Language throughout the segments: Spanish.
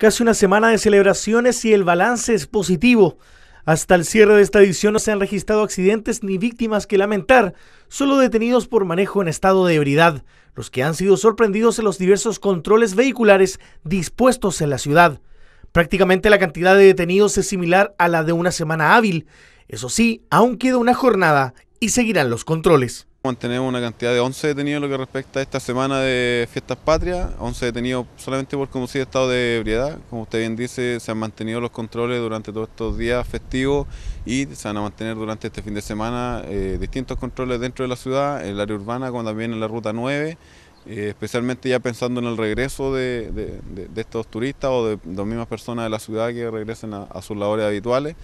Casi una semana de celebraciones y el balance es positivo. Hasta el cierre de esta edición no se han registrado accidentes ni víctimas que lamentar, solo detenidos por manejo en estado de ebriedad, los que han sido sorprendidos en los diversos controles vehiculares dispuestos en la ciudad. Prácticamente la cantidad de detenidos es similar a la de una semana hábil. Eso sí, aún queda una jornada y seguirán los controles. Mantenemos una cantidad de 11 detenidos en lo que respecta a esta semana de fiestas patrias, 11 detenidos solamente por conducir estado de ebriedad. Como usted bien dice, se han mantenido los controles durante todos estos días festivos y se van a mantener durante este fin de semana eh, distintos controles dentro de la ciudad, en el área urbana como también en la ruta 9. Eh, especialmente ya pensando en el regreso de, estos turistas o de, las mismas personas de la ciudad que regresen a, sus labores habituales.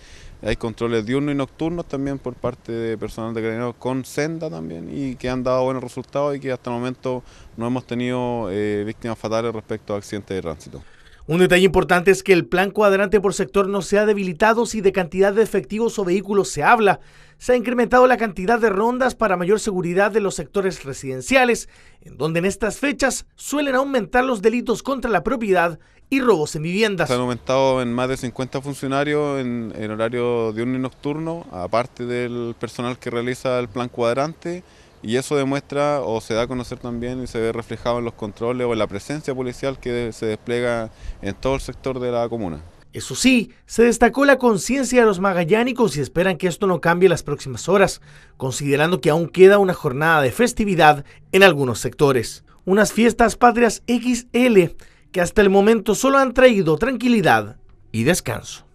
Hay controles diurnos y nocturnos también por parte de personal de carabineros con senda también y que han dado buenos resultados y que hasta el momento no hemos tenido eh, víctimas fatales respecto a accidentes de tránsito. Un detalle importante es que el plan cuadrante por sector no se ha debilitado si de cantidad de efectivos o vehículos se habla. Se ha incrementado la cantidad de rondas para mayor seguridad de los sectores residenciales, en donde en estas fechas suelen aumentar los delitos contra la propiedad y robos en viviendas. Se han aumentado en más de 50 funcionarios en, en horario diurno y nocturno, aparte del personal que realiza el plan cuadrante. Y eso demuestra o se da a conocer también y se ve reflejado en los controles o en la presencia policial que se despliega en todo el sector de la comuna. Eso sí, se destacó la conciencia de los magallánicos y esperan que esto no cambie las próximas horas, considerando que aún queda una jornada de festividad en algunos sectores. Unas fiestas patrias XL que hasta el momento solo han traído tranquilidad y descanso.